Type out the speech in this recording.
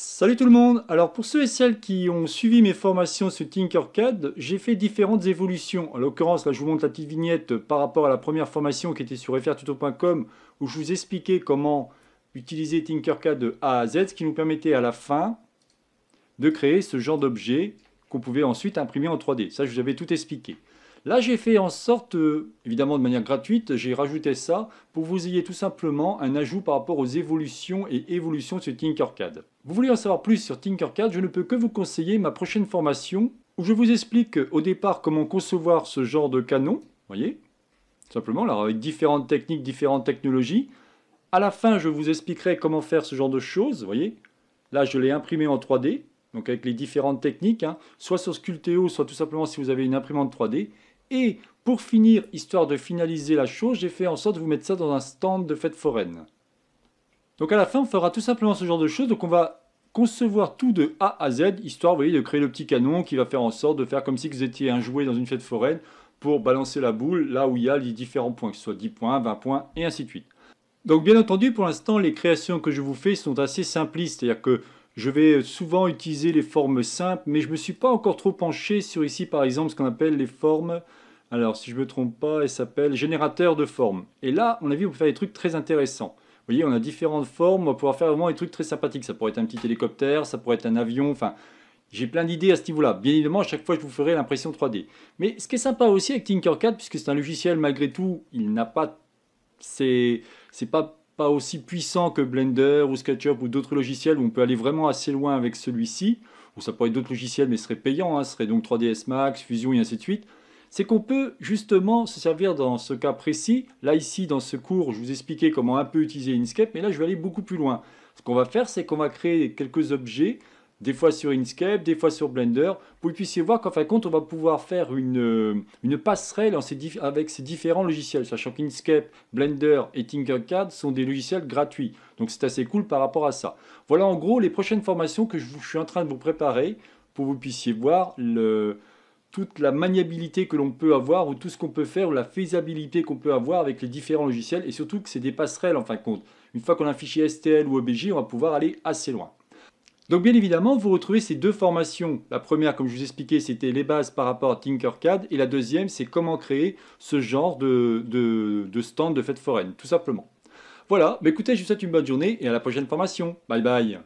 Salut tout le monde Alors pour ceux et celles qui ont suivi mes formations sur Tinkercad, j'ai fait différentes évolutions. En l'occurrence, là je vous montre la petite vignette par rapport à la première formation qui était sur frtuto.com où je vous expliquais comment utiliser Tinkercad de A à Z, ce qui nous permettait à la fin de créer ce genre d'objet qu'on pouvait ensuite imprimer en 3D. Ça, je vous avais tout expliqué. Là, j'ai fait en sorte, euh, évidemment de manière gratuite, j'ai rajouté ça pour que vous ayez tout simplement un ajout par rapport aux évolutions et évolutions de ce Tinkercad. Vous voulez en savoir plus sur Tinkercad, je ne peux que vous conseiller ma prochaine formation où je vous explique au départ comment concevoir ce genre de canon, voyez, simplement, là, avec différentes techniques, différentes technologies. À la fin, je vous expliquerai comment faire ce genre de choses, voyez. Là, je l'ai imprimé en 3D, donc avec les différentes techniques, hein, soit sur Sculpteo, soit tout simplement si vous avez une imprimante 3D. Et pour finir, histoire de finaliser la chose, j'ai fait en sorte de vous mettre ça dans un stand de fête foraine. Donc à la fin, on fera tout simplement ce genre de choses. Donc on va concevoir tout de A à Z, histoire, vous de créer le petit canon qui va faire en sorte de faire comme si vous étiez un jouet dans une fête foraine pour balancer la boule là où il y a les différents points, que ce soit 10 points, 20 points, et ainsi de suite. Donc bien entendu, pour l'instant, les créations que je vous fais sont assez simplistes, c'est-à-dire que je vais souvent utiliser les formes simples, mais je ne me suis pas encore trop penché sur ici, par exemple, ce qu'on appelle les formes. Alors, si je ne me trompe pas, elle s'appelle générateur de formes. Et là, on a vu, on peut faire des trucs très intéressants. Vous voyez, on a différentes formes, on va pouvoir faire vraiment des trucs très sympathiques. Ça pourrait être un petit hélicoptère, ça pourrait être un avion, enfin... J'ai plein d'idées à ce niveau-là. Bien évidemment, à chaque fois, je vous ferai l'impression 3D. Mais ce qui est sympa aussi avec Tinkercad, puisque c'est un logiciel, malgré tout, il n'a pas... C'est pas pas aussi puissant que Blender ou SketchUp ou d'autres logiciels où on peut aller vraiment assez loin avec celui-ci, ou ça pourrait être d'autres logiciels mais ce serait payant, hein, ce serait donc 3ds Max, Fusion et ainsi de suite, c'est qu'on peut justement se servir dans ce cas précis. Là ici, dans ce cours, je vous expliquais comment un peu utiliser Inkscape, mais là je vais aller beaucoup plus loin. Ce qu'on va faire, c'est qu'on va créer quelques objets des fois sur Inkscape, des fois sur Blender, pour que vous puissiez voir qu'en fin de compte, on va pouvoir faire une, euh, une passerelle avec ces différents logiciels, sachant qu'Inkscape, Blender et Tinkercad sont des logiciels gratuits. Donc c'est assez cool par rapport à ça. Voilà en gros les prochaines formations que je, suis en train de vous préparer pour que vous puissiez voir toute la maniabilité que l'on peut avoir ou tout ce qu'on peut faire ou la faisabilité qu'on peut avoir avec les différents logiciels et surtout que c'est des passerelles en fin de compte. Une fois qu'on a un fichier STL ou OBJ, on va pouvoir aller assez loin. Donc bien évidemment, vous retrouvez ces deux formations. La première, comme je vous expliquais, c'était les bases par rapport à Tinkercad. Et la deuxième, c'est comment créer ce genre de, stand de fête foraine, tout simplement. Voilà, écoutez, je vous souhaite une bonne journée et à la prochaine formation. Bye bye